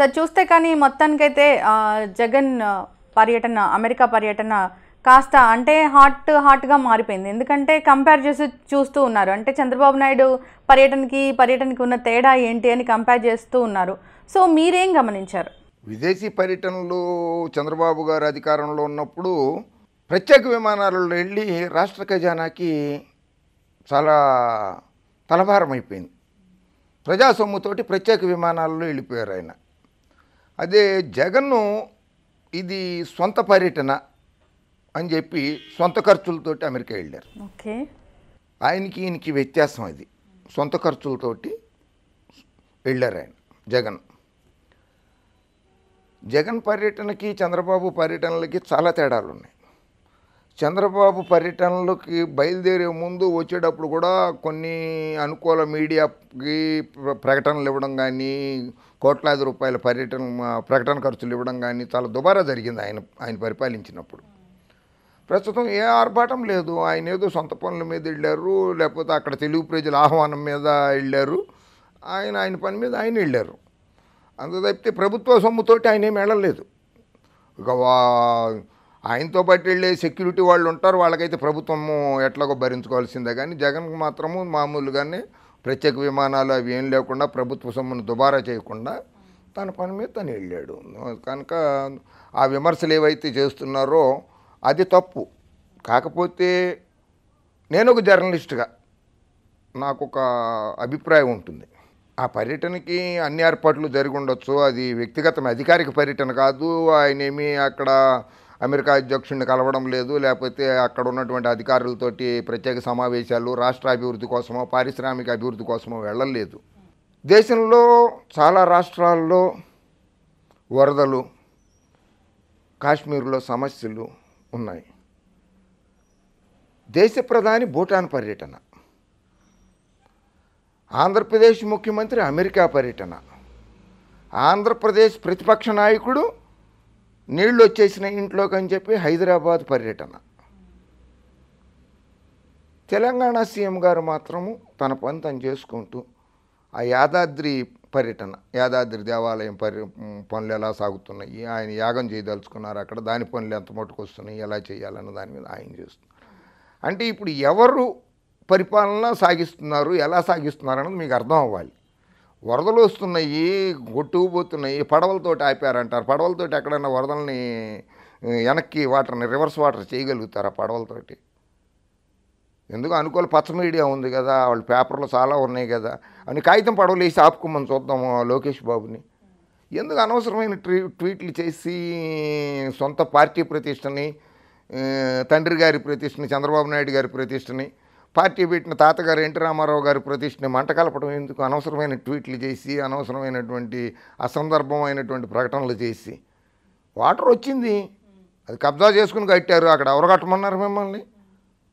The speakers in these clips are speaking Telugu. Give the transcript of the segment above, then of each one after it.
సార్ చూస్తే కానీ మొత్తానికైతే జగన్ పర్యటన అమెరికా పర్యటన కాస్త అంటే హాట్ హాట్గా మారిపోయింది ఎందుకంటే కంపేర్ చేసి చూస్తూ ఉన్నారు అంటే చంద్రబాబు నాయుడు పర్యటనకి పర్యటనకి ఉన్న తేడా ఏంటి అని కంపేర్ చేస్తూ ఉన్నారు సో మీరేం గమనించారు విదేశీ పర్యటనలో చంద్రబాబు గారు అధికారంలో ఉన్నప్పుడు ప్రత్యేక విమానాలలో వెళ్ళి రాష్ట్ర ఖజానాకి చాలా తలభారం అయిపోయింది ప్రజా సొమ్ముతోటి ప్రత్యేక విమానాల్లో వెళ్ళిపోయారు ఆయన అదే జగన్ను ఇది సొంత పర్యటన అని చెప్పి సొంత ఖర్చులతోటి అమెరికా వెళ్ళారు ఓకే ఆయనకి ఈయనకి వ్యత్యాసం అది సొంత ఖర్చులతోటి వెళ్ళారు ఆయన జగన్ జగన్ పర్యటనకి చంద్రబాబు పర్యటనలకి చాలా తేడాలు ఉన్నాయి చంద్రబాబు పర్యటనలకి బయలుదేరే ముందు వచ్చేటప్పుడు కూడా కొన్ని అనుకూల మీడియాకి ప్రకటనలు ఇవ్వడం కానీ కోట్లాది రూపాయల పర్యటన ప్రకటన ఖర్చులు ఇవ్వడం కానీ చాలా దుబారా జరిగింది ఆయన ఆయన పరిపాలించినప్పుడు ప్రస్తుతం ఏ ఆర్భాటం లేదు ఆయన ఏదో సొంత పనుల మీద వెళ్ళారు లేకపోతే అక్కడ తెలుగు ప్రజల ఆహ్వానం మీద వెళ్ళారు ఆయన ఆయన పని మీద ఆయన వెళ్ళారు అంత తప్పితే ప్రభుత్వ సొమ్ముతోటి ఆయన ఏమి వెళ్ళలేదు ఇక ఆయనతో పాటు వెళ్ళే సెక్యూరిటీ వాళ్ళు ఉంటారు వాళ్ళకైతే ప్రభుత్వము ఎట్లాగో భరించుకోవాల్సిందే కానీ జగన్కి మాత్రము మామూలుగానే ప్రత్యేక విమానాలు అవి ఏం లేకుండా ప్రభుత్వ సొమ్మును దుబారా చేయకుండా తన పని మీద తను వెళ్ళాడు కనుక ఆ విమర్శలు ఏవైతే చేస్తున్నారో అది తప్పు కాకపోతే నేను ఒక జర్నలిస్ట్గా నాకు ఒక అభిప్రాయం ఉంటుంది ఆ పర్యటనకి అన్ని ఏర్పాట్లు జరిగి ఉండొచ్చు అది వ్యక్తిగతం అధికారిక పర్యటన కాదు ఆయనేమి అక్కడ అమెరికా అధ్యక్షుడిని కలవడం లేదు లేకపోతే అక్కడ ఉన్నటువంటి అధికారులతోటి ప్రత్యేక సమావేశాలు రాష్ట్ర అభివృద్ధి కోసమో పారిశ్రామిక అభివృద్ధి కోసమో వెళ్ళలేదు దేశంలో చాలా రాష్ట్రాల్లో వరదలు కాశ్మీర్లో సమస్యలు ఉన్నాయి దేశ ప్రధాని భూటాన్ పర్యటన ఆంధ్రప్రదేశ్ ముఖ్యమంత్రి అమెరికా పర్యటన ఆంధ్రప్రదేశ్ ప్రతిపక్ష నాయకుడు నీళ్ళు వచ్చేసిన ఇంట్లోకి అని చెప్పి హైదరాబాద్ పర్యటన తెలంగాణ సీఎం గారు మాత్రము తన పని తను చేసుకుంటూ ఆ యాదాద్రి పర్యటన యాదాద్రి దేవాలయం పర్య పనులు ఎలా సాగుతున్నాయి ఆయన యాగం చేయదలుచుకున్నారు అక్కడ దాని పనులు ఎంత మటుకు వస్తున్నాయి ఎలా చేయాలన్న దాని మీద ఆయన చేస్తున్నారు అంటే ఇప్పుడు ఎవరు పరిపాలన సాగిస్తున్నారు ఎలా సాగిస్తున్నారు అన్నది మీకు అర్థం అవ్వాలి వరదలు వస్తున్నాయి పోతున్నాయి పడవలతోటి ఆపారంటారు పడవలతోటి ఎక్కడైనా వరదల్ని వెనక్కి వాటర్ని రివర్స్ వాటర్ చేయగలుగుతారా పడవలతోటి ఎందుకు అనుకోవాలి పచ్చ మీడియా ఉంది కదా వాళ్ళ పేపర్లు చాలా ఉన్నాయి కదా అని కాగితం పడవలు వేసి ఆపుకోమని చూద్దాము లోకేష్ బాబుని ఎందుకు అనవసరమైన ట్వీ ట్వీట్లు చేసి సొంత పార్టీ ప్రతిష్టని తండ్రి గారి ప్రతిష్టని చంద్రబాబు నాయుడు గారి ప్రతిష్టని పార్టీ పెట్టిన తాతగారు ఎన్టీ రామారావు గారి ప్రతిష్టని కలపడం ఎందుకు అనవసరమైన ట్వీట్లు చేసి అనవసరమైనటువంటి అసందర్భమైనటువంటి ప్రకటనలు చేసి వాటర్ వచ్చింది అది కబ్జా చేసుకుని కట్టారు అక్కడ ఎవరు కట్టమన్నారు మిమ్మల్ని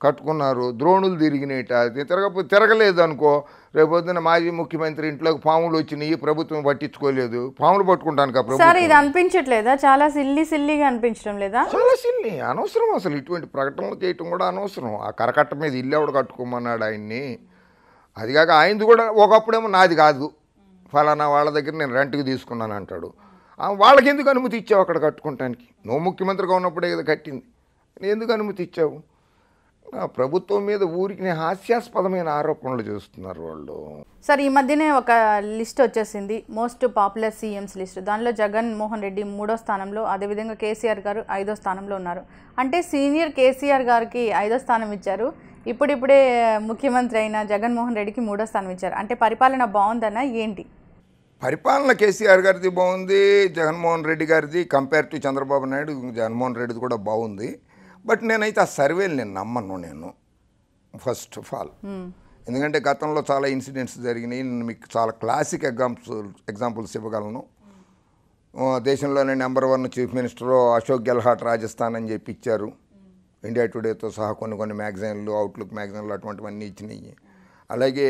కట్టుకున్నారు ద్రోణులు తిరిగినట తిరగకపోతే తిరగలేదు అనుకో రేపొద్దున మాజీ ముఖ్యమంత్రి ఇంట్లోకి పాములు వచ్చినాయి ప్రభుత్వం పట్టించుకోలేదు పాములు పట్టుకుంటాను కాబట్టి ఇది అనిపించట్లేదా చాలా సిల్లి సిల్లిగా అనిపించడం లేదా చాలా సిల్లి అనవసరం అసలు ఇటువంటి ప్రకటనలు చేయటం కూడా అనవసరం ఆ కరకట్ట మీద ఇల్లు ఎవడు కట్టుకోమన్నాడు ఆయన్ని అది కాక ఆయనది కూడా ఒకప్పుడేమో నాది కాదు ఫలానా వాళ్ళ దగ్గర నేను రెంట్కి తీసుకున్నాను అంటాడు వాళ్ళకి ఎందుకు అనుమతి ఇచ్చావు అక్కడ కట్టుకోవటానికి నువ్వు ముఖ్యమంత్రిగా ఉన్నప్పుడే కదా కట్టింది ఎందుకు అనుమతి ఇచ్చావు ప్రభుత్వం మీద ఊరికి హాస్యాస్పదమైన ఆరోపణలు చేస్తున్నారు వాళ్ళు సార్ ఈ మధ్యనే ఒక లిస్ట్ వచ్చేసింది మోస్ట్ పాపులర్ సీఎంస్ లిస్ట్ దానిలో జగన్ మోహన్ రెడ్డి మూడో స్థానంలో అదేవిధంగా కేసీఆర్ గారు ఐదో స్థానంలో ఉన్నారు అంటే సీనియర్ కేసీఆర్ గారికి ఐదో స్థానం ఇచ్చారు ఇప్పుడిప్పుడే ముఖ్యమంత్రి అయిన జగన్మోహన్ రెడ్డికి మూడో స్థానం ఇచ్చారు అంటే పరిపాలన బాగుందనా ఏంటి పరిపాలన కేసీఆర్ గారిది బాగుంది జగన్మోహన్ రెడ్డి గారిది కంపేర్ టు చంద్రబాబు నాయుడు జగన్మోహన్ రెడ్డిది కూడా బాగుంది బట్ నేనైతే ఆ సర్వేలు నేను నమ్మను నేను ఫస్ట్ ఆఫ్ ఆల్ ఎందుకంటే గతంలో చాలా ఇన్సిడెంట్స్ జరిగినాయి నేను మీకు చాలా క్లాసిక్ ఎగ్జాంపుల్ ఎగ్జాంపుల్స్ ఇవ్వగలను దేశంలోనే number one chief minister Ashok Gehlot Rajasthan అని చెప్పి ఇచ్చారు ఇండియా టుడేతో సహా కొన్ని కొన్ని మ్యాగజైన్లు అవుట్లుక్ మ్యాగజైన్లు అటువంటివన్నీ ఇచ్చినాయి అలాగే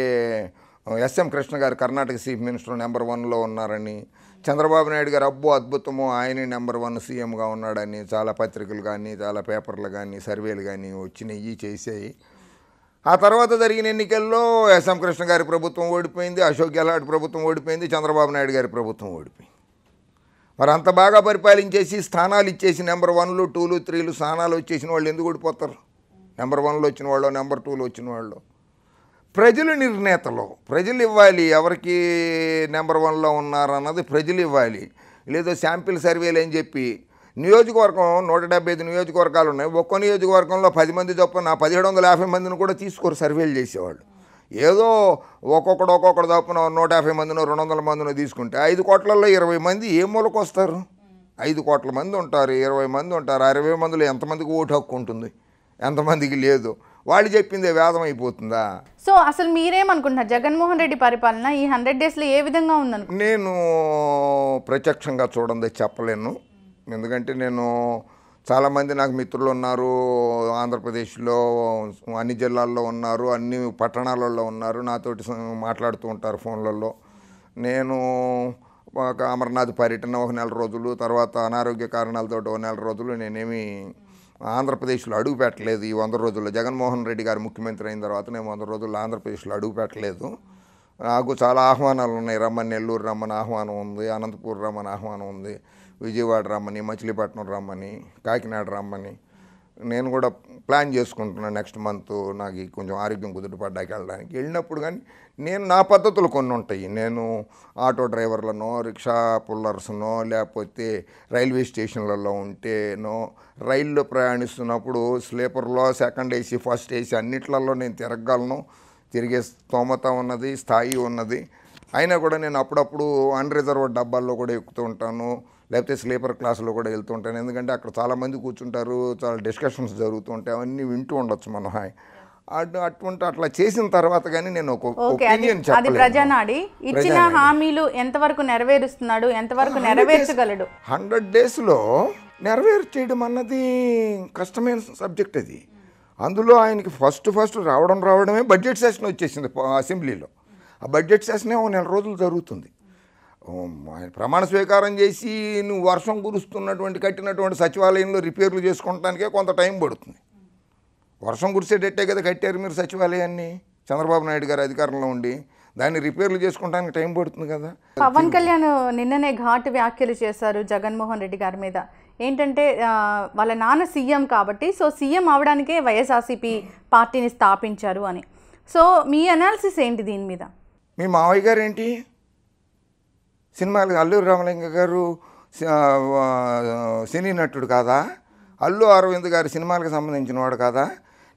ఎస్ఎం కృష్ణ గారు కర్ణాటక చీఫ్ మినిస్టర్ నెంబర్ వన్లో ఉన్నారని చంద్రబాబు నాయుడు గారు అబ్బో అద్భుతము ఆయన నెంబర్ వన్ సీఎంగా ఉన్నాడని చాలా పత్రికలు కానీ చాలా పేపర్లు కానీ సర్వేలు కానీ వచ్చినాయి చేసాయి ఆ తర్వాత జరిగిన ఎన్నికల్లో ఎస్ఎం కృష్ణ గారి ప్రభుత్వం ఓడిపోయింది అశోక్ గెహ్లాట్ ప్రభుత్వం ఓడిపోయింది చంద్రబాబు నాయుడు గారి ప్రభుత్వం ఓడిపోయింది మరి అంత బాగా పరిపాలించేసి స్థానాలు ఇచ్చేసి నెంబర్ వన్లు టూలు త్రీలు స్థానాలు వచ్చేసిన వాళ్ళు ఎందుకు ఓడిపోతారు నెంబర్ వన్లో వచ్చిన వాళ్ళు నెంబర్ టూలో వచ్చిన వాళ్ళు ప్రజలు నిర్ణేతలు ప్రజలు ఇవ్వాలి ఎవరికి నెంబర్ వన్లో ఉన్నారన్నది ప్రజలు ఇవ్వాలి లేదా శాంపిల్ సర్వేలు అని చెప్పి నియోజకవర్గం నూట డెబ్బై ఐదు నియోజకవర్గాలు ఉన్నాయి ఒక్కో నియోజకవర్గంలో పది మంది చొప్పున పదిహేడు వందల యాభై మందిని కూడా తీసుకోరు సర్వేలు చేసేవాళ్ళు ఏదో ఒక్కొక్కడు ఒక్కొక్కడు తప్పున నూట యాభై మందినో రెండు వందల మందినో తీసుకుంటే ఐదు కోట్లలో ఇరవై మంది ఏ మూలకు వస్తారు ఐదు కోట్ల మంది ఉంటారు ఇరవై మంది ఉంటారు అరవై మందిలో ఎంతమందికి ఓటు హక్కు ఉంటుంది ఎంతమందికి లేదు వాళ్ళు చెప్పిందే వేదం అయిపోతుందా సో అసలు మీరేమనుకుంటున్నారు జగన్మోహన్ రెడ్డి పరిపాలన ఈ హండ్రెడ్ డేస్లో ఏ విధంగా ఉందను నేను ప్రత్యక్షంగా చూడండి చెప్పలేను ఎందుకంటే నేను చాలామంది నాకు మిత్రులు ఉన్నారు ఆంధ్రప్రదేశ్లో అన్ని జిల్లాల్లో ఉన్నారు అన్ని పట్టణాలలో ఉన్నారు నాతోటి మాట్లాడుతూ ఉంటారు ఫోన్లలో నేను ఒక అమర్నాథ్ పర్యటన ఒక నెల రోజులు తర్వాత అనారోగ్య కారణాలతో ఒక నెల రోజులు నేనేమి ఆంధ్రప్రదేశ్లో అడుగుపెట్టలేదు ఈ వంద రోజుల్లో జగన్మోహన్ రెడ్డి గారు ముఖ్యమంత్రి అయిన తర్వాత నేను వంద రోజుల్లో ఆంధ్రప్రదేశ్లో అడుగుపెట్టలేదు నాకు చాలా ఆహ్వానాలు ఉన్నాయి రమ్మని నెల్లూరు రమ్మని ఆహ్వానం ఉంది అనంతపూర్ రమ్మని ఆహ్వానం ఉంది విజయవాడ రమ్మని మచిలీపట్నం రమ్మని కాకినాడ రమ్మని నేను కూడా ప్లాన్ చేసుకుంటున్నాను నెక్స్ట్ మంత్ నాకు కొంచెం ఆరోగ్యం కుదుటపడ్డాకి వెళ్ళడానికి వెళ్ళినప్పుడు కానీ నేను నా పద్ధతులు కొన్ని ఉంటాయి నేను ఆటో డ్రైవర్లనో రిక్షా పుల్లర్స్నో లేకపోతే రైల్వే స్టేషన్లలో ఉంటేనో రైల్లో ప్రయాణిస్తున్నప్పుడు స్లీపర్లో సెకండ్ ఏసీ ఫస్ట్ ఏసీ అన్నిట్లలో నేను తిరగగలను తిరిగే స్తోమత ఉన్నది స్థాయి ఉన్నది అయినా కూడా నేను అప్పుడప్పుడు రిజర్వ్ డబ్బాల్లో కూడా ఎక్కుతూ ఉంటాను లేకపోతే స్లీపర్ క్లాసులో కూడా వెళ్తూ ఉంటాను ఎందుకంటే అక్కడ చాలామంది కూర్చుంటారు చాలా డిస్కషన్స్ జరుగుతూ ఉంటాయి అవన్నీ వింటూ ఉండొచ్చు మనం హాయ్ అటువంటి అట్లా చేసిన తర్వాత కానీ నేను ఒక ఒపీనియన్ అది ప్రజానాడి ఇచ్చిన హామీలు ఎంతవరకు నెరవేరుస్తున్నాడు ఎంతవరకు నెరవేర్చగలడు హండ్రెడ్ డేస్లో నెరవేర్చేయడం అన్నది కష్టమైన సబ్జెక్ట్ అది అందులో ఆయనకి ఫస్ట్ ఫస్ట్ రావడం రావడమే బడ్జెట్ సెషన్ వచ్చేసింది అసెంబ్లీలో ఆ బడ్జెట్ సెషనే ఒక నెల రోజులు జరుగుతుంది ఆయన ప్రమాణ స్వీకారం చేసి నువ్వు వర్షం కురుస్తున్నటువంటి కట్టినటువంటి సచివాలయంలో రిపేర్లు చేసుకోవడానికే కొంత టైం పడుతుంది వర్షం కురిసేటట్టే కదా కట్టారు మీరు సచివాలయాన్ని చంద్రబాబు నాయుడు గారు అధికారంలో ఉండి దాన్ని రిపేర్లు చేసుకోవడానికి టైం పడుతుంది కదా పవన్ కళ్యాణ్ నిన్ననే ఘాటు వ్యాఖ్యలు చేశారు జగన్మోహన్ రెడ్డి గారి మీద ఏంటంటే వాళ్ళ నాన్న సీఎం కాబట్టి సో సీఎం అవడానికే వైఎస్ఆర్సీపీ పార్టీని స్థాపించారు అని సో మీ అనాలిసిస్ ఏంటి దీని మీద మీ మావయ్య గారు ఏంటి సినిమాలు అల్లూరి రామలింగ గారు సినీ నటుడు కాదా అల్లు అరవింద్ గారి సినిమాలకు సంబంధించిన వాడు కాదా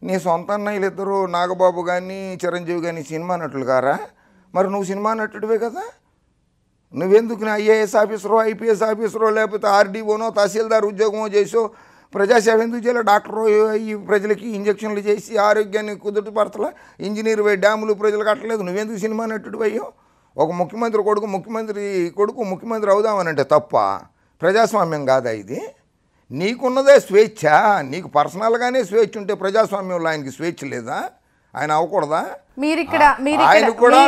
నీ సొంత అన్నయ్యలిద్దరూ నాగబాబు కానీ చిరంజీవి కానీ సినిమా నటులు కారా మరి నువ్వు సినిమా నటుడివే కదా నువ్వెందుకు నా ఐఏఎస్ ఆఫీసరో ఐపీఎస్ ఆఫీసరో లేకపోతే ఆర్డీఓనో తహసీల్దార్ ఉద్యోగమో చేసో ప్రజాసేవ ఎందుకు చేయాలి డాక్టర్ ఈ ప్రజలకి ఇంజక్షన్లు చేసి ఆరోగ్యాన్ని కుదుటపడతలా ఇంజనీర్ వై డ్యాములు ప్రజలు కట్టలేదు నువ్వెందుకు సినిమా నటుడు అయ్యో ఒక ముఖ్యమంత్రి కొడుకు ముఖ్యమంత్రి కొడుకు ముఖ్యమంత్రి అవుదామనంటే తప్ప ప్రజాస్వామ్యం కాదా ఇది నీకున్నదే స్వేచ్ఛ నీకు పర్సనల్గానే స్వేచ్ఛ ఉంటే ప్రజాస్వామ్యంలో ఆయనకి స్వేచ్ఛ లేదా ఆయన అవ్వకూడదా మీరు ఇక్కడ ఆయన కూడా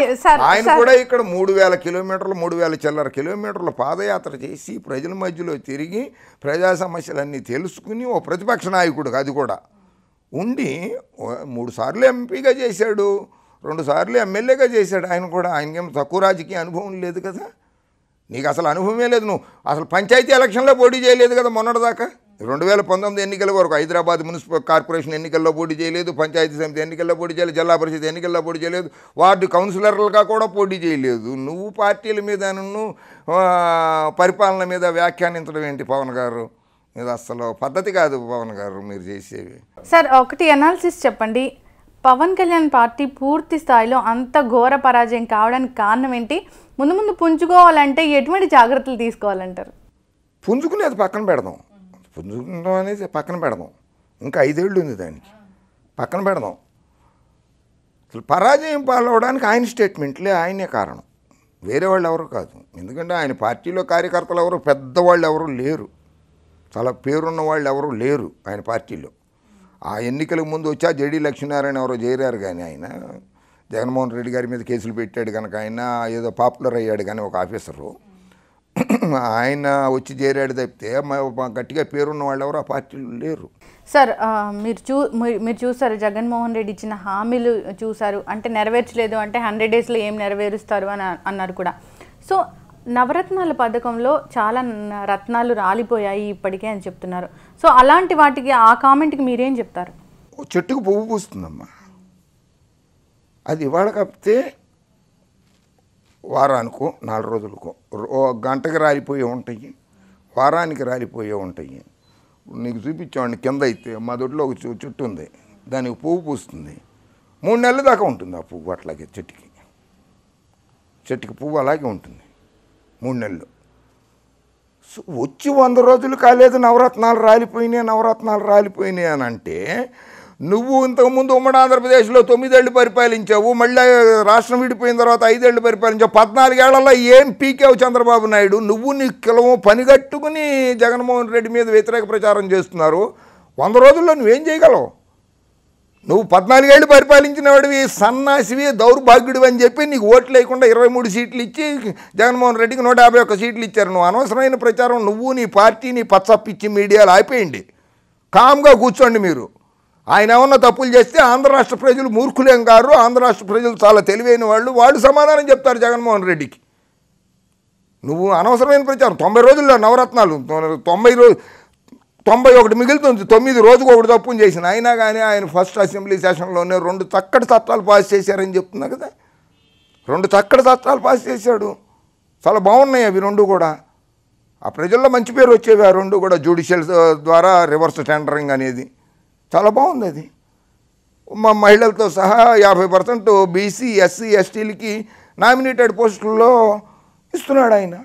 ఆయన కూడా ఇక్కడ మూడు వేల కిలోమీటర్లు మూడు వేల చిల్లర కిలోమీటర్లు పాదయాత్ర చేసి ప్రజల మధ్యలో తిరిగి ప్రజా సమస్యలన్నీ తెలుసుకుని ఓ ప్రతిపక్ష నాయకుడు అది కూడా ఉండి మూడు సార్లు ఎంపీగా చేశాడు రెండుసార్లు ఎమ్మెల్యేగా చేశాడు ఆయన కూడా ఆయనకేం తక్కువ రాజకీయ అనుభవం లేదు కదా నీకు అసలు అనుభవమే లేదు నువ్వు అసలు పంచాయతీ ఎలక్షన్లో పోటీ చేయలేదు కదా మొన్నటిదాకా రెండు వేల పంతొమ్మిది ఎన్నికల వరకు హైదరాబాద్ మున్సిపల్ కార్పొరేషన్ ఎన్నికల్లో పోటీ చేయలేదు పంచాయతీ సమితి ఎన్నికల్లో పోటీ చేయలేదు జిల్లా పరిషత్ ఎన్నికల్లో పోటీ చేయలేదు వార్డు కౌన్సిలర్లుగా కూడా పోటీ చేయలేదు నువ్వు పార్టీల మీద నువ్వు పరిపాలన మీద వ్యాఖ్యానించడం ఏంటి పవన్ గారు ఇది అసలు పద్ధతి కాదు పవన్ గారు మీరు చేసేవి సార్ ఒకటి అనాలిసిస్ చెప్పండి పవన్ కళ్యాణ్ పార్టీ పూర్తి స్థాయిలో అంత ఘోర పరాజయం కావడానికి కారణం ఏంటి ముందు ముందు పుంజుకోవాలంటే ఎటువంటి జాగ్రత్తలు తీసుకోవాలంటారు పుంజుకునేది పక్కన పెడదాం పుంజుకుంటాం అనేది పక్కన పెడదాం ఇంకా ఐదేళ్ళు ఉంది దానికి పక్కన పెడదాం అసలు పరాజయం పాలవడానికి ఆయన స్టేట్మెంట్లే ఆయనే కారణం వేరే వాళ్ళు ఎవరు కాదు ఎందుకంటే ఆయన పార్టీలో కార్యకర్తలు ఎవరు పెద్దవాళ్ళు ఎవరు లేరు చాలా పేరున్న వాళ్ళు ఎవరు లేరు ఆయన పార్టీలో ఆ ఎన్నికలకు ముందు వచ్చా జేడీ లక్ష్మీనారాయణ ఎవరో చేరారు కానీ ఆయన జగన్మోహన్ రెడ్డి గారి మీద కేసులు పెట్టాడు కనుక ఆయన ఏదో పాపులర్ అయ్యాడు కానీ ఒక ఆఫీసరు ఆయన వచ్చి చేరాడు తప్పితే గట్టిగా పేరున్న వాళ్ళు ఎవరు ఆ పార్టీలు లేరు సార్ మీరు చూ మీరు చూసారు జగన్మోహన్ రెడ్డి ఇచ్చిన హామీలు చూసారు అంటే నెరవేర్చలేదు అంటే హండ్రెడ్ డేస్లో ఏం నెరవేరుస్తారు అని అన్నారు కూడా సో నవరత్నాల పథకంలో చాలా రత్నాలు రాలిపోయాయి ఇప్పటికే అని చెప్తున్నారు సో అలాంటి వాటికి ఆ కామెంట్కి మీరేం చెప్తారు చెట్టుకు పువ్వు పూస్తుందమ్మా అది ఇవాళ కప్పితే వారానికో నాలుగు రోజులకో గంటకి రాలిపోయే ఉంటాయి వారానికి రాలిపోయే ఉంటాయి నీకు చూపించేవాడిని కింద అయితే మా దొడ్లో ఒక చెట్టు ఉంది దానికి పువ్వు పూస్తుంది మూడు నెలల దాకా ఉంటుంది ఆ పువ్వు అట్లాగే చెట్టుకి చెట్టుకి పువ్వు అలాగే ఉంటుంది మూడు నెలలు వచ్చి వంద రోజులు కాలేదు నవరత్నాలు రాలిపోయినాయి నవరత్నాలు రాలిపోయినాయి అని అంటే నువ్వు ఇంతకుముందు ఉమ్మడి ఆంధ్రప్రదేశ్లో తొమ్మిదేళ్ళు పరిపాలించావు మళ్ళీ రాష్ట్రం విడిపోయిన తర్వాత ఐదేళ్ళు పరిపాలించావు పద్నాలుగేళ్లలో ఏం పీకావు చంద్రబాబు నాయుడు నువ్వు నీ కిలము పనిగట్టుకుని జగన్మోహన్ రెడ్డి మీద వ్యతిరేక ప్రచారం చేస్తున్నారు వంద రోజుల్లో నువ్వేం చేయగలవు నువ్వు పద్నాలుగేళ్ళు వాడివి సన్నాసివి దౌర్భాగ్యుడివి అని చెప్పి నీకు ఓట్లు లేకుండా ఇరవై మూడు సీట్లు ఇచ్చి జగన్మోహన్ రెడ్డికి నూట యాభై ఒక్క సీట్లు ఇచ్చారు నువ్వు అనవసరమైన ప్రచారం నువ్వు నీ పార్టీని పచ్చప్పిచ్చి మీడియాలు ఆపేయండి కామ్గా కూర్చోండి మీరు ఆయన ఏమన్నా తప్పులు చేస్తే ఆంధ్ర రాష్ట్ర ప్రజలు మూర్ఖులేం కారు ఆంధ్ర రాష్ట్ర ప్రజలు చాలా తెలివైన వాళ్ళు వాళ్ళు సమాధానం చెప్తారు జగన్మోహన్ రెడ్డికి నువ్వు అనవసరమైన ప్రచారం తొంభై రోజుల్లో నవరత్నాలు తొంభై రోజు తొంభై ఒకటి మిగులుతుంది తొమ్మిది రోజుకు ఒకటి తప్పుని చేసిన అయినా కానీ ఆయన ఫస్ట్ అసెంబ్లీ సెషన్లోనే రెండు చక్కటి చట్టాలు పాస్ చేశారని చెప్తున్నా కదా రెండు చక్కటి చట్టాలు పాస్ చేశాడు చాలా బాగున్నాయి అవి రెండు కూడా ఆ ప్రజల్లో మంచి పేరు వచ్చేవి ఆ రెండు కూడా జ్యుడిషియల్ ద్వారా రివర్స్ టెండరింగ్ అనేది చాలా బాగుంది అది మా మహిళలతో సహా యాభై పర్సెంట్ బీసీ ఎస్సీ ఎస్టీలకి నామినేటెడ్ పోస్టుల్లో ఇస్తున్నాడు ఆయన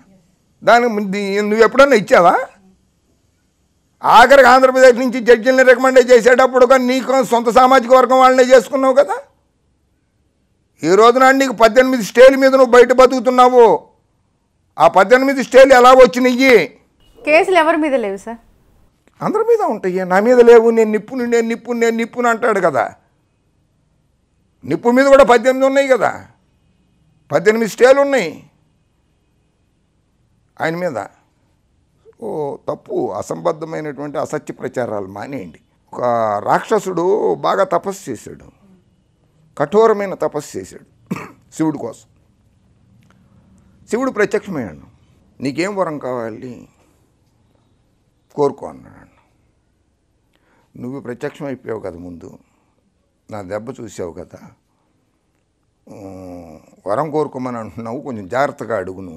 దానికి నువ్వు ఎప్పుడన్నా ఇచ్చావా ఆఖరికి ఆంధ్రప్రదేశ్ నుంచి జడ్జిల్ని రికమెండే చేసేటప్పుడు కానీ నీకు సొంత సామాజిక వర్గం వాళ్ళనే చేసుకున్నావు కదా ఈ రోజున నీకు పద్దెనిమిది స్టేల్ మీద నువ్వు బయట బతుకుతున్నావు ఆ పద్దెనిమిది స్టేలు ఎలా వచ్చినాయి కేసులు ఎవరి మీద లేవు సార్ అందరి మీద ఉంటాయి నా మీద లేవు నేను నిప్పుని నేను నిప్పుని నేను నిప్పుని అంటాడు కదా నిప్పు మీద కూడా పద్దెనిమిది ఉన్నాయి కదా పద్దెనిమిది స్టేలు ఉన్నాయి ఆయన మీద ఓ తప్పు అసంబద్ధమైనటువంటి అసత్య ప్రచారాలు మానేయండి ఒక రాక్షసుడు బాగా తపస్సు చేశాడు కఠోరమైన తపస్సు చేశాడు శివుడి కోసం శివుడు ప్రత్యక్షమయ్యాడు నీకేం వరం కావాలి కోరుకో అన్నాడు నువ్వు ప్రత్యక్షమైపోయావు కదా ముందు నా దెబ్బ చూసావు కదా వరం కోరుకోమని అంటున్నావు కొంచెం జాగ్రత్తగా అడుగును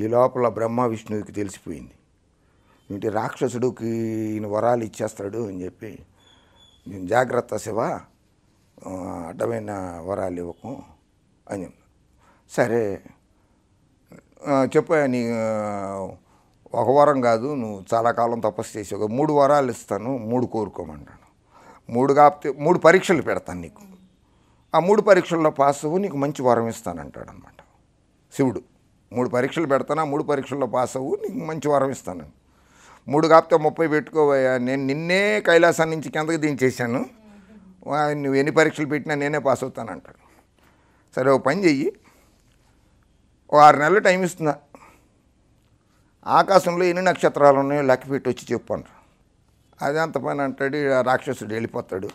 ఈ లోపల బ్రహ్మ విష్ణువుకి తెలిసిపోయింది ఏంటి రాక్షసుడికి ఈయన వరాలు ఇచ్చేస్తాడు అని చెప్పి నేను జాగ్రత్త శివ అడ్డమైన వరాలు ఇవ్వకు అని సరే చెప్పా నీ ఒక వరం కాదు నువ్వు చాలా కాలం తపస్సు చేసావు మూడు వరాలు ఇస్తాను మూడు కోరుకోమంటాను మూడు కాకపోతే మూడు పరీక్షలు పెడతాను నీకు ఆ మూడు పరీక్షల్లో పాస్ అవ్వు నీకు మంచి వరం ఇస్తానంటాడు అనమాట శివుడు మూడు పరీక్షలు పెడతాను మూడు పరీక్షల్లో పాస్ అవ్వు నీకు మంచి వరం ఇస్తాను మూడు కాపితే ముప్పై పెట్టుకోబోయా నేను నిన్నే కైలాసం నుంచి కిందకి దించేశాను నువ్వు ఎన్ని పరీక్షలు పెట్టినా నేనే పాస్ అవుతాను అంటాడు సరే ఓ పని చెయ్యి ఓ ఆరు నెలలు టైం ఇస్తుందా ఆకాశంలో ఎన్ని నక్షత్రాలు ఉన్నాయో లెక్క పెట్టి వచ్చి చెప్పండి అదే అంత పని అంటాడు రాక్షసుడు వెళ్ళిపోతాడు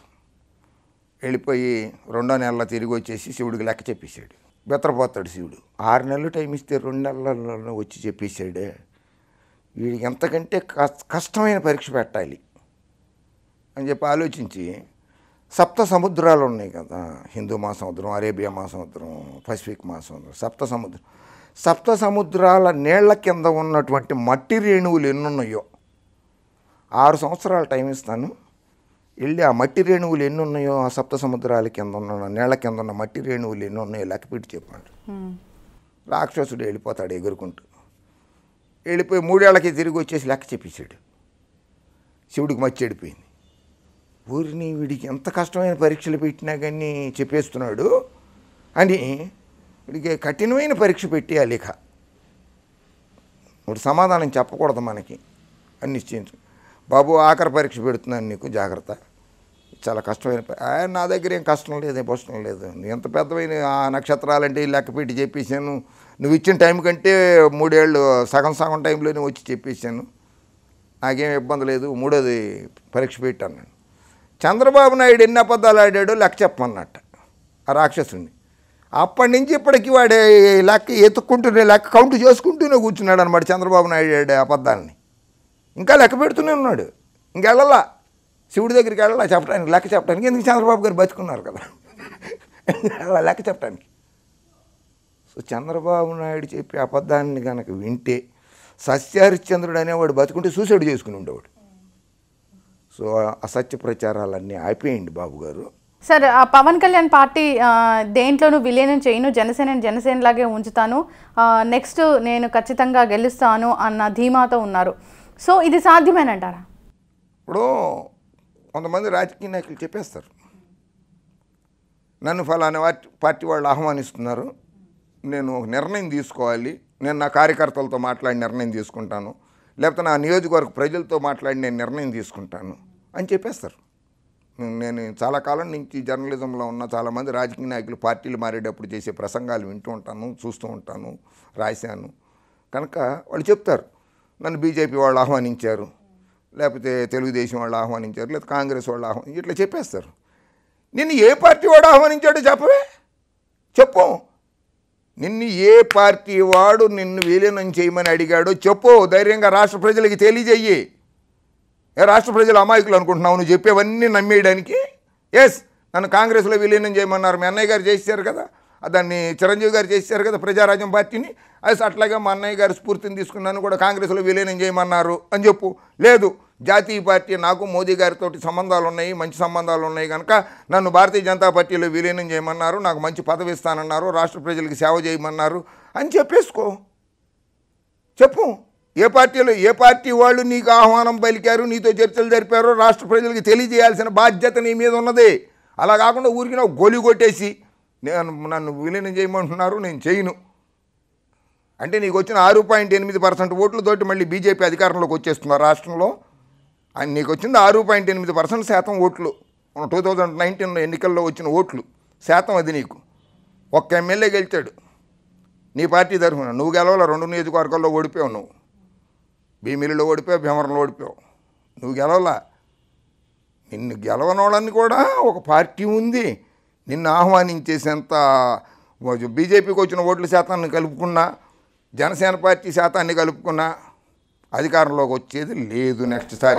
వెళ్ళిపోయి రెండో నెలలో తిరిగి వచ్చేసి శివుడికి లెక్క చెప్పేశాడు బెత్తరపోతాడు శివుడు ఆరు నెలలు టైం ఇస్తే రెండు నెలల్లో వచ్చి చెప్పేశాడే వీడికి ఎంతకంటే కష్టమైన పరీక్ష పెట్టాలి అని చెప్పి ఆలోచించి సప్త సముద్రాలు ఉన్నాయి కదా హిందూ మహాసముద్రం అరేబియా మహాసముద్రం పసిఫిక్ మహాసముద్రం సప్త సముద్రం సప్త సముద్రాల నీళ్ల కింద ఉన్నటువంటి మట్టి రేణువులు ఎన్నున్నాయో ఆరు సంవత్సరాల టైం ఇస్తాను వెళ్ళి ఆ మట్టి రేణువులు ఎన్ని ఉన్నాయో ఆ సప్త సముద్రాల కింద ఉన్న నేల కింద ఉన్న మట్టి రేణువులు ఎన్ని ఉన్నాయో లెక్కపెట్టి చెప్పాడు రాక్షసుడు వెళ్ళిపోతాడు ఎగురుకుంటూ వెళ్ళిపోయి మూడేళ్లకి తిరిగి వచ్చేసి లెక్క చెప్పించాడు శివుడికి మచ్చి చెడిపోయింది ఊరిని వీడికి ఎంత కష్టమైన పరీక్షలు పెట్టినా కానీ చెప్పేస్తున్నాడు అని వీడికి కఠినమైన పరీక్ష పెట్టి ఆ లేఖ ఇప్పుడు సమాధానం చెప్పకూడదు మనకి అని నిశ్చయించు బాబు ఆఖరి పరీక్ష పెడుతున్నాను నీకు జాగ్రత్త చాలా కష్టమైన ఆయన నా దగ్గర ఏం కష్టం లేదు ఏం పోషణం లేదు ఎంత పెద్దమైన ఆ నక్షత్రాలంటే లెక్కపెట్టి చెప్పేశాను నువ్వు ఇచ్చిన టైం కంటే మూడేళ్ళు సగం సగం నువ్వు వచ్చి చెప్పేశాను నాకేం ఇబ్బంది లేదు మూడోది పరీక్ష పెట్టాను చంద్రబాబు నాయుడు ఎన్ని అబద్ధాలు ఆడాడో లెక్క చెప్పమన్నట్ట ఆ రాక్షసుని అప్పటి నుంచి ఇప్పటికి వాడే లెక్క ఎత్తుక్కుంటూనే లెక్క కౌంట్ చేసుకుంటూనే కూర్చున్నాడు అనమాట చంద్రబాబు నాయుడు అబద్ధాలని ఇంకా లెక్క పెడుతూనే ఉన్నాడు ఇంకెళ్ళలా శివుడి దగ్గరికి వెళ్ళాలా చెప్పడానికి లెక్క చెప్పడానికి ఎందుకు చంద్రబాబు గారు బతుకున్నారు కదా అలా లెక్క చెప్పడానికి సో చంద్రబాబు నాయుడు చెప్పి అబద్ధాన్ని కనుక వింటే సస్యహరిశ్చంద్రుడు అనేవాడు బతుకుంటే సూసైడ్ చేసుకుని ఉండేవాడు సో అసత్య ప్రచారాలన్నీ ఆపేయండి బాబు గారు సార్ పవన్ కళ్యాణ్ పార్టీ దేంట్లోనూ విలీనం చేయను జనసేన జనసేనలాగే ఉంచుతాను నెక్స్ట్ నేను ఖచ్చితంగా గెలుస్తాను అన్న ధీమాతో ఉన్నారు సో ఇది అంటారా ఇప్పుడు కొంతమంది రాజకీయ నాయకులు చెప్పేస్తారు నన్ను ఫలానా పార్టీ వాళ్ళు ఆహ్వానిస్తున్నారు నేను ఒక నిర్ణయం తీసుకోవాలి నేను నా కార్యకర్తలతో మాట్లాడి నిర్ణయం తీసుకుంటాను లేకపోతే నా నియోజకవర్గ ప్రజలతో మాట్లాడి నేను నిర్ణయం తీసుకుంటాను అని చెప్పేస్తారు నేను చాలా కాలం నుంచి జర్నలిజంలో ఉన్న చాలామంది రాజకీయ నాయకులు పార్టీలు మారేటప్పుడు చేసే ప్రసంగాలు వింటూ ఉంటాను చూస్తూ ఉంటాను రాశాను కనుక వాళ్ళు చెప్తారు నన్ను బీజేపీ వాళ్ళు ఆహ్వానించారు లేకపోతే తెలుగుదేశం వాళ్ళు ఆహ్వానించారు లేదా కాంగ్రెస్ వాళ్ళు ఆహ్వానించారు ఇట్లా చెప్పేస్తారు నిన్ను ఏ పార్టీ వాడు ఆహ్వానించాడో చెప్పవే చెప్పు నిన్ను ఏ పార్టీ వాడు నిన్ను విలీనం చేయమని అడిగాడో చెప్పు ధైర్యంగా రాష్ట్ర ప్రజలకి తెలియజేయి ఏ రాష్ట్ర ప్రజలు అమాయకులు అనుకుంటున్నావు నువ్వు చెప్పేవన్నీ నమ్మేయడానికి ఎస్ నన్ను కాంగ్రెస్లో విలీనం చేయమన్నారు మీ అన్నయ్య గారు చేశారు కదా దాన్ని చిరంజీవి గారు చేశారు కదా ప్రజారాజ్యం పార్టీని అది అట్లాగే మా అన్నయ్య గారి స్ఫూర్తిని తీసుకున్నాను కూడా కాంగ్రెస్లో విలీనం చేయమన్నారు అని చెప్పు లేదు జాతీయ పార్టీ నాకు మోదీ గారితో సంబంధాలు ఉన్నాయి మంచి సంబంధాలు ఉన్నాయి కనుక నన్ను భారతీయ జనతా పార్టీలో విలీనం చేయమన్నారు నాకు మంచి పదవి ఇస్తానన్నారు రాష్ట్ర ప్రజలకు సేవ చేయమన్నారు అని చెప్పేసుకో చెప్పు ఏ పార్టీలో ఏ పార్టీ వాళ్ళు నీకు ఆహ్వానం పలికారు నీతో చర్చలు జరిపారో రాష్ట్ర ప్రజలకు తెలియజేయాల్సిన బాధ్యత నీ మీద ఉన్నది అలా కాకుండా ఊరికి గొలి కొట్టేసి నేను నన్ను విలీనం చేయమంటున్నారు నేను చేయను అంటే నీకు వచ్చిన ఆరు పాయింట్ ఎనిమిది పర్సెంట్ ఓట్లతోటి మళ్ళీ బీజేపీ అధికారంలోకి వచ్చేస్తున్నారు రాష్ట్రంలో అండ్ నీకు వచ్చింది ఆరు పాయింట్ ఎనిమిది పర్సెంట్ శాతం ఓట్లు టూ థౌజండ్ నైన్టీన్లో ఎన్నికల్లో వచ్చిన ఓట్లు శాతం అది నీకు ఒక్క ఎమ్మెల్యే గెలిచాడు నీ పార్టీ తరఫున నువ్వు గెలవాల రెండు నియోజకవర్గాల్లో ఓడిపోయావు నువ్వు భీమిలిలో ఓడిపోయావు భీమవరంలో ఓడిపోయావు నువ్వు గెలవలా నిన్ను గెలవనోళ్ళని కూడా ఒక పార్టీ ఉంది నిన్ను ఆహ్వానించేసేంత బీజేపీకి వచ్చిన ఓట్ల శాతాన్ని కలుపుకున్నా జనసేన పార్టీ శాతాన్ని కలుపుకున్నా అధికారంలోకి వచ్చేది లేదు నెక్స్ట్ సారి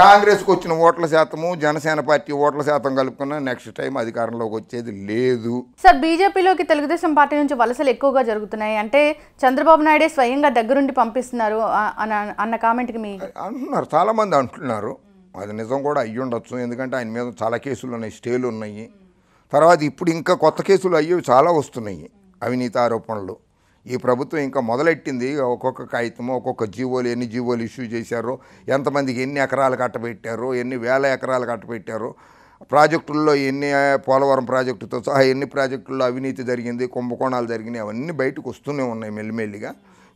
కాంగ్రెస్కి వచ్చిన ఓట్ల శాతము జనసేన పార్టీ ఓట్ల శాతం కలుపుకున్న నెక్స్ట్ టైం అధికారంలోకి వచ్చేది లేదు సార్ బీజేపీలోకి తెలుగుదేశం పార్టీ నుంచి వలసలు ఎక్కువగా జరుగుతున్నాయి అంటే చంద్రబాబు నాయుడే స్వయంగా దగ్గరుండి పంపిస్తున్నారు అన్న కామెంట్కి మీ అంటున్నారు చాలామంది అంటున్నారు అది నిజం కూడా అయ్యి ఉండొచ్చు ఎందుకంటే ఆయన మీద చాలా కేసులు ఉన్నాయి స్టేలు ఉన్నాయి తర్వాత ఇప్పుడు ఇంకా కొత్త కేసులు అయ్యేవి చాలా వస్తున్నాయి అవినీతి ఆరోపణలు ఈ ప్రభుత్వం ఇంకా మొదలెట్టింది ఒక్కొక్క కాగితం ఒక్కొక్క జీవోలు ఎన్ని జీవోలు ఇష్యూ చేశారో ఎంతమందికి ఎన్ని ఎకరాలు కట్టబెట్టారు ఎన్ని వేల ఎకరాలు కట్టబెట్టారో ప్రాజెక్టుల్లో ఎన్ని పోలవరం ప్రాజెక్టుతో సహా ఎన్ని ప్రాజెక్టుల్లో అవినీతి జరిగింది కుంభకోణాలు జరిగినాయి అవన్నీ బయటకు వస్తూనే ఉన్నాయి మెల్లిమెల్లిగా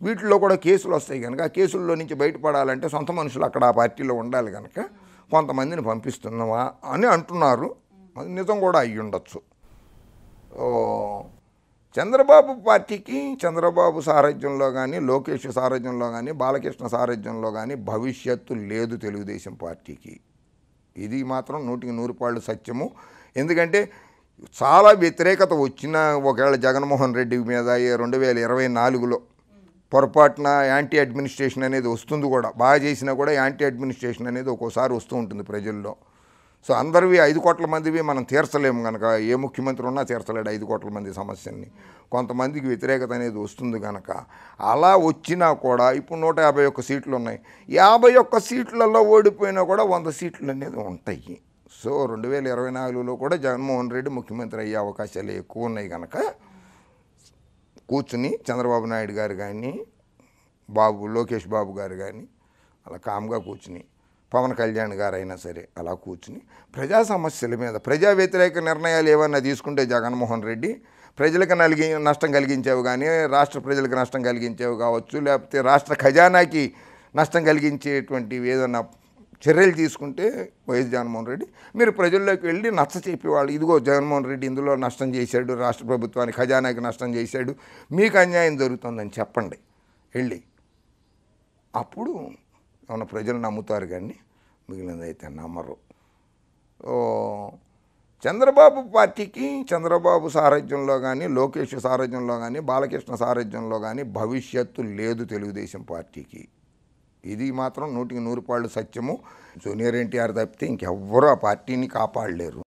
వీటిలో కూడా కేసులు వస్తాయి కనుక ఆ కేసుల్లో నుంచి బయటపడాలంటే సొంత మనుషులు అక్కడ ఆ పార్టీలో ఉండాలి కనుక కొంతమందిని పంపిస్తున్నావా అని అంటున్నారు అది నిజం కూడా అయ్యి ఉండొచ్చు చంద్రబాబు పార్టీకి చంద్రబాబు సారథ్యంలో కానీ లోకేష్ సారథ్యంలో కానీ బాలకృష్ణ సారథ్యంలో కానీ భవిష్యత్తు లేదు తెలుగుదేశం పార్టీకి ఇది మాత్రం నూటికి నూరు పాళ్ళు సత్యము ఎందుకంటే చాలా వ్యతిరేకత వచ్చిన ఒకవేళ జగన్మోహన్ రెడ్డి మీద రెండు వేల ఇరవై నాలుగులో పొరపాటున యాంటీ అడ్మినిస్ట్రేషన్ అనేది వస్తుంది కూడా బాగా చేసినా కూడా యాంటీ అడ్మినిస్ట్రేషన్ అనేది ఒక్కోసారి వస్తూ ఉంటుంది ప్రజల్లో సో అందరివి ఐదు కోట్ల మందివి మనం తీర్చలేము కనుక ఏ ముఖ్యమంత్రి ఉన్నా తీర్చలేడు ఐదు కోట్ల మంది సమస్యని కొంతమందికి వ్యతిరేకత అనేది వస్తుంది కనుక అలా వచ్చినా కూడా ఇప్పుడు నూట యాభై ఒక్క సీట్లు ఉన్నాయి యాభై ఒక్క సీట్లలో ఓడిపోయినా కూడా వంద సీట్లు అనేది ఉంటాయి సో రెండు వేల ఇరవై నాలుగులో కూడా జగన్మోహన్ రెడ్డి ముఖ్యమంత్రి అయ్యే అవకాశాలు ఎక్కువ ఉన్నాయి కనుక కూర్చుని చంద్రబాబు నాయుడు గారు కానీ బాబు లోకేష్ బాబు గారు కానీ అలా కామ్గా కూర్చుని పవన్ కళ్యాణ్ గారైనా సరే అలా కూర్చుని ప్రజా సమస్యల మీద ప్రజా వ్యతిరేక నిర్ణయాలు ఏమన్నా తీసుకుంటే జగన్మోహన్ రెడ్డి ప్రజలకు నలిగి నష్టం కలిగించేవి కానీ రాష్ట్ర ప్రజలకు నష్టం కలిగించేవి కావచ్చు లేకపోతే రాష్ట్ర ఖజానాకి నష్టం కలిగించేటువంటివి ఏదన్నా చర్యలు తీసుకుంటే వైఎస్ జగన్మోహన్ రెడ్డి మీరు ప్రజల్లోకి వెళ్ళి నచ్చ చెప్పేవాళ్ళు ఇదిగో జగన్మోహన్ రెడ్డి ఇందులో నష్టం చేశాడు రాష్ట్ర ప్రభుత్వానికి ఖజానాకి నష్టం చేశాడు మీకు అన్యాయం జరుగుతుందని చెప్పండి వెళ్ళి అప్పుడు మన ప్రజలు నమ్ముతారు కానీ మిగిలినదైతే నమ్మరు చంద్రబాబు పార్టీకి చంద్రబాబు సారథ్యంలో కానీ లోకేష్ సారథ్యంలో కానీ బాలకృష్ణ సారథ్యంలో కానీ భవిష్యత్తు లేదు తెలుగుదేశం పార్టీకి ఇది మాత్రం నూటికి నూరు పాళ్ళు సత్యము జూనియర్ ఎన్టీఆర్ తప్పితే ఇంకెవ్వరూ ఆ పార్టీని కాపాడలేరు